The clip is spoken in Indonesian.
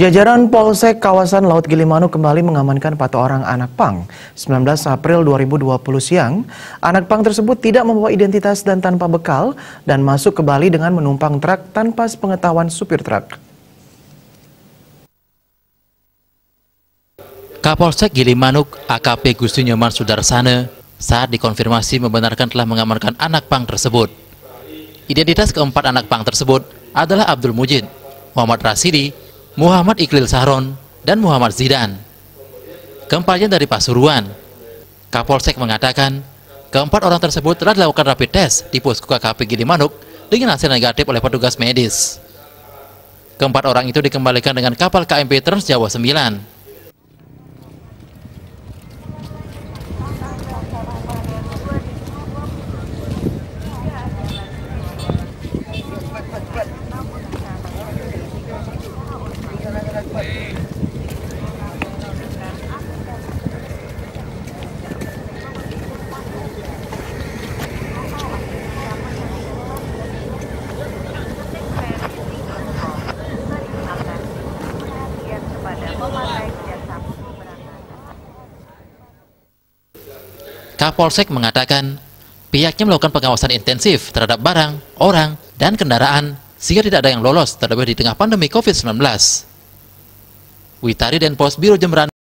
Jajaran Polsek kawasan Laut Gilimanuk kembali mengamankan empat orang anak pang. 19 April 2020 siang, anak pang tersebut tidak membawa identitas dan tanpa bekal dan masuk ke Bali dengan menumpang truk tanpa sepengetahuan supir truk. Kapolsek Gilimanuk AKP Gusti Nyoman Sudarsana saat dikonfirmasi membenarkan telah mengamankan anak pang tersebut. Identitas keempat anak pang tersebut adalah Abdul Mujid, Muhammad Rasidi, Muhammad Iqlil Sahron dan Muhammad Zidan. Keempatnya dari Pasuruan. Kapolsek mengatakan, keempat orang tersebut telah dilakukan rapid test di posko KKP Gili Manuk dengan hasil negatif oleh petugas medis. Keempat orang itu dikembalikan dengan kapal KMP Trans Jawa 9. Kapolsek mengatakan pihaknya melakukan pengawasan intensif terhadap barang, orang, dan kendaraan sehingga tidak ada yang lolos terlebih di tengah pandemi COVID-19. Witari dan Pos Biro Jemberan